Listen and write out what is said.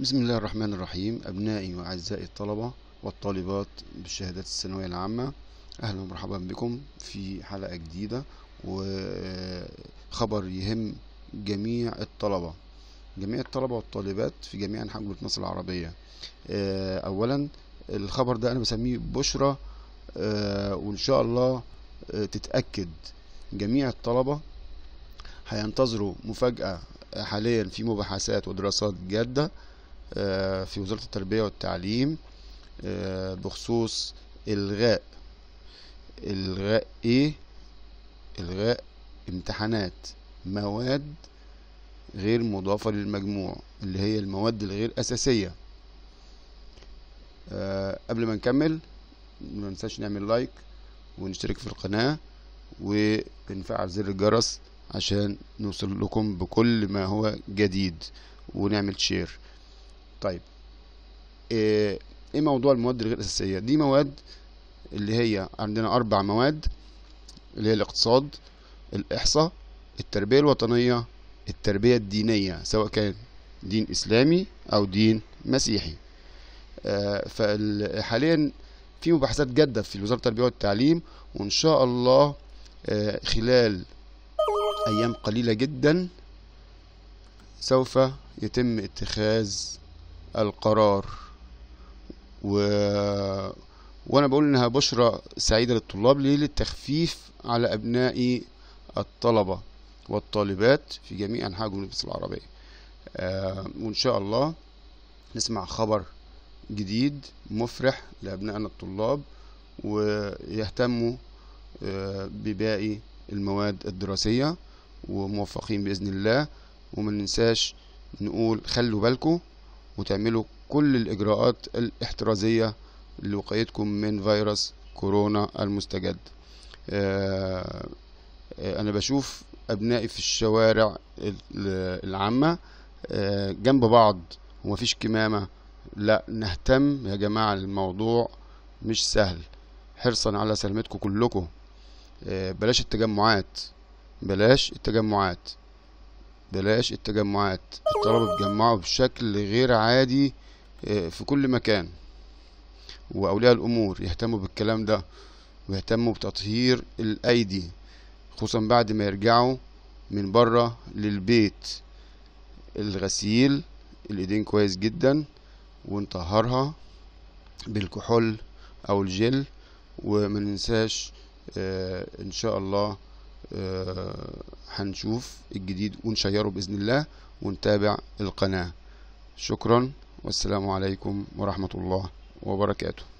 بسم الله الرحمن الرحيم أبنائي وأعزائي الطلبة والطالبات بالشهادات الثانوية العامة أهلا ومرحبا بكم في حلقة جديدة وخبر يهم جميع الطلبة جميع الطلبة والطالبات في جميع أنحاء جمهورية مصر العربية آه، أولا الخبر ده أنا بسميه بشرة آه، وإن شاء الله آه، تتأكد جميع الطلبة هينتظروا مفاجأة حاليا في مباحثات ودراسات جادة آه، في وزارة التربية والتعليم آه، بخصوص إلغاء إلغاء إيه؟ إلغاء امتحانات مواد غير مضافة للمجموع اللي هي المواد الغير أساسية آه، قبل ما نكمل ما ننساش نعمل لايك ونشترك في القناة ونفعل زر الجرس عشان نوصل لكم بكل ما هو جديد ونعمل شير طيب آه، ايه موضوع المواد الغير اساسيه دي مواد اللي هي عندنا اربع مواد اللي هي الاقتصاد الاحصاء التربيه الوطنيه التربيه الدينيه سواء كان دين اسلامي او دين مسيحي آه، فحاليا في مباحثات جادة في وزارة التربية والتعليم وإن شاء الله آه، خلال أيام قليلة جدا سوف يتم اتخاذ القرار و... وانا بقول انها بشرى سعيده للطلاب ليه للتخفيف على ابناء الطلبه والطالبات في جميع انحاء جنوب العربيه آه وان شاء الله نسمع خبر جديد مفرح لابنائنا الطلاب ويهتموا آه بباقي المواد الدراسيه وموفقين باذن الله وما ننساش نقول خلوا بالكم وتعملوا كل الإجراءات الاحترازية لوقايتكم من فيروس كورونا المستجد آه، آه، أنا بشوف أبنائي في الشوارع العامة آه، جنب بعض ومفيش كمامة لا نهتم يا جماعة الموضوع مش سهل حرصا على سلامتكم كلكم بلاش التجمعات بلاش التجمعات بلاش التجمعات الطلبة بيتجمعوا بشكل غير عادي آه، في كل مكان وأولياء الأمور يهتموا بالكلام ده ويهتموا بتطهير الأيدي خصوصا بعد ما يرجعوا من بره للبيت الغسيل الإيدين كويس جدا ونطهرها بالكحول أو الجل ومننساش آه، إن شاء الله آه، هنشوف الجديد ونشيره بإذن الله ونتابع القناة شكرا والسلام عليكم ورحمة الله وبركاته